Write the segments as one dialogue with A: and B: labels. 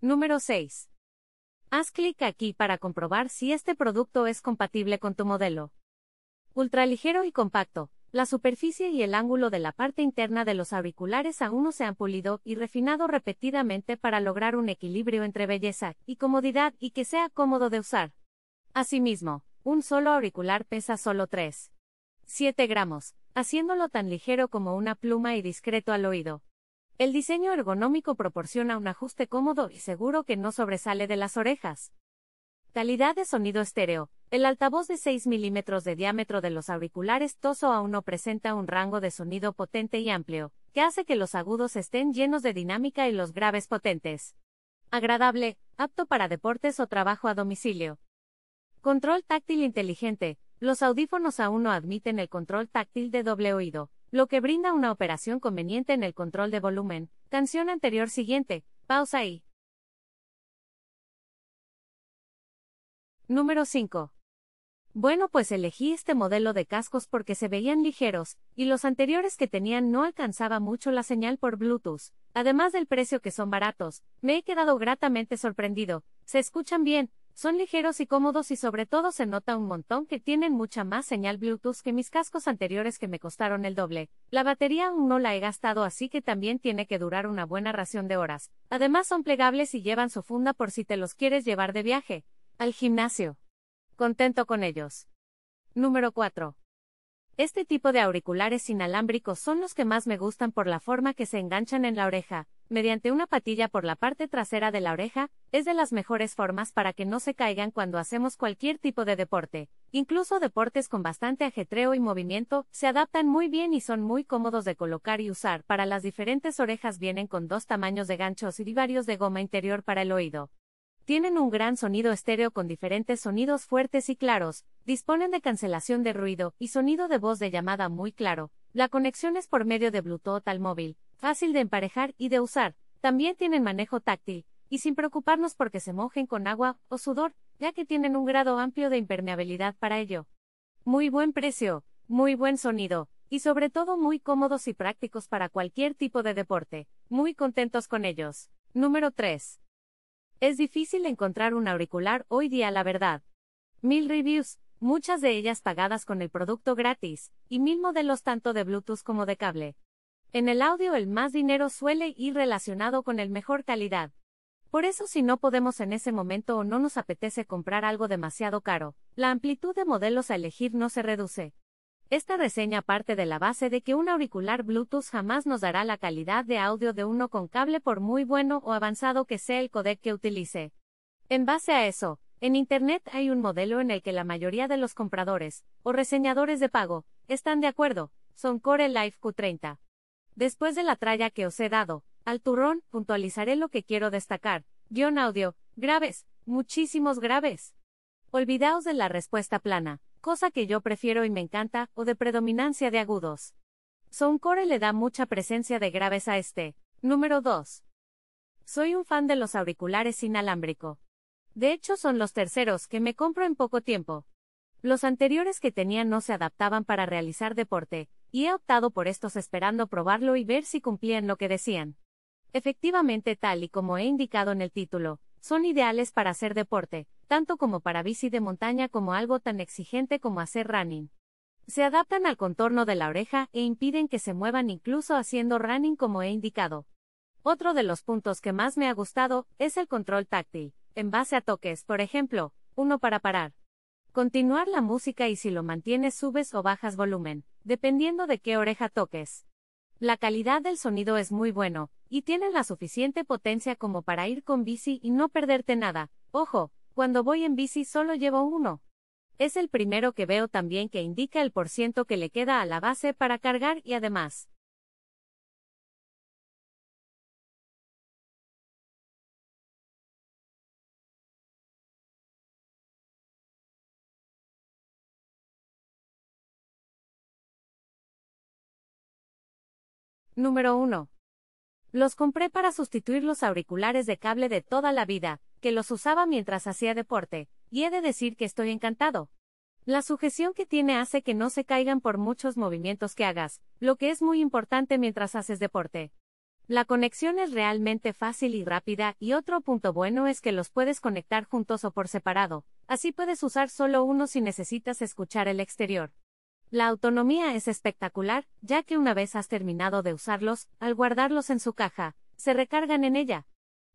A: Número 6. Haz clic aquí para comprobar si este producto es compatible con tu modelo. Ultraligero y compacto, la superficie y el ángulo de la parte interna de los auriculares aún no se han pulido y refinado repetidamente para lograr un equilibrio entre belleza y comodidad y que sea cómodo de usar. Asimismo, un solo auricular pesa solo 3.7 gramos, haciéndolo tan ligero como una pluma y discreto al oído. El diseño ergonómico proporciona un ajuste cómodo y seguro que no sobresale de las orejas. Calidad de sonido estéreo, el altavoz de 6 milímetros de diámetro de los auriculares Toso A1 presenta un rango de sonido potente y amplio, que hace que los agudos estén llenos de dinámica y los graves potentes. Agradable, apto para deportes o trabajo a domicilio. Control táctil inteligente. Los audífonos a no admiten el control táctil de doble oído, lo que brinda una operación conveniente en el control de volumen. Canción anterior siguiente. Pausa ahí. Número 5. Bueno, pues elegí este modelo de cascos porque se veían ligeros, y los anteriores que tenían no alcanzaba mucho la señal por Bluetooth. Además del precio que son baratos, me he quedado gratamente sorprendido. Se escuchan bien, son ligeros y cómodos y sobre todo se nota un montón que tienen mucha más señal Bluetooth que mis cascos anteriores que me costaron el doble. La batería aún no la he gastado así que también tiene que durar una buena ración de horas. Además son plegables y llevan su funda por si te los quieres llevar de viaje. Al gimnasio. Contento con ellos. Número 4. Este tipo de auriculares inalámbricos son los que más me gustan por la forma que se enganchan en la oreja, mediante una patilla por la parte trasera de la oreja, es de las mejores formas para que no se caigan cuando hacemos cualquier tipo de deporte. Incluso deportes con bastante ajetreo y movimiento, se adaptan muy bien y son muy cómodos de colocar y usar. Para las diferentes orejas vienen con dos tamaños de ganchos y varios de goma interior para el oído. Tienen un gran sonido estéreo con diferentes sonidos fuertes y claros, disponen de cancelación de ruido y sonido de voz de llamada muy claro. La conexión es por medio de Bluetooth al móvil, fácil de emparejar y de usar. También tienen manejo táctil, y sin preocuparnos porque se mojen con agua o sudor, ya que tienen un grado amplio de impermeabilidad para ello. Muy buen precio, muy buen sonido, y sobre todo muy cómodos y prácticos para cualquier tipo de deporte. Muy contentos con ellos. Número 3. Es difícil encontrar un auricular hoy día, la verdad. Mil reviews, muchas de ellas pagadas con el producto gratis, y mil modelos tanto de Bluetooth como de cable. En el audio el más dinero suele ir relacionado con el mejor calidad. Por eso si no podemos en ese momento o no nos apetece comprar algo demasiado caro, la amplitud de modelos a elegir no se reduce. Esta reseña parte de la base de que un auricular Bluetooth jamás nos dará la calidad de audio de uno con cable por muy bueno o avanzado que sea el codec que utilice. En base a eso, en Internet hay un modelo en el que la mayoría de los compradores, o reseñadores de pago, están de acuerdo, son Core Life Q30. Después de la tralla que os he dado, al turrón, puntualizaré lo que quiero destacar, guión audio, graves, muchísimos graves. Olvidaos de la respuesta plana, cosa que yo prefiero y me encanta, o de predominancia de agudos. Soncore le da mucha presencia de graves a este. Número 2. Soy un fan de los auriculares inalámbrico. De hecho, son los terceros que me compro en poco tiempo. Los anteriores que tenía no se adaptaban para realizar deporte, y he optado por estos esperando probarlo y ver si cumplían lo que decían. Efectivamente, tal y como he indicado en el título, son ideales para hacer deporte, tanto como para bici de montaña como algo tan exigente como hacer running. Se adaptan al contorno de la oreja e impiden que se muevan incluso haciendo running como he indicado. Otro de los puntos que más me ha gustado es el control táctil, en base a toques, por ejemplo, uno para parar. Continuar la música y si lo mantienes subes o bajas volumen, dependiendo de qué oreja toques. La calidad del sonido es muy bueno, y tienes la suficiente potencia como para ir con bici y no perderte nada. Ojo, cuando voy en bici solo llevo uno. Es el primero que veo también que indica el porciento que le queda a la base para cargar y además. Número 1. Los compré para sustituir los auriculares de cable de toda la vida, que los usaba mientras hacía deporte, y he de decir que estoy encantado. La sujeción que tiene hace que no se caigan por muchos movimientos que hagas, lo que es muy importante mientras haces deporte. La conexión es realmente fácil y rápida y otro punto bueno es que los puedes conectar juntos o por separado, así puedes usar solo uno si necesitas escuchar el exterior. La autonomía es espectacular, ya que una vez has terminado de usarlos, al guardarlos en su caja, se recargan en ella.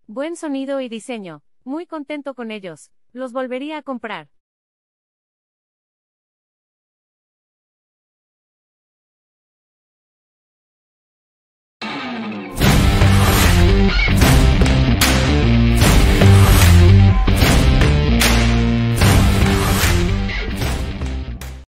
A: Buen sonido y diseño, muy contento con ellos, los volvería a comprar.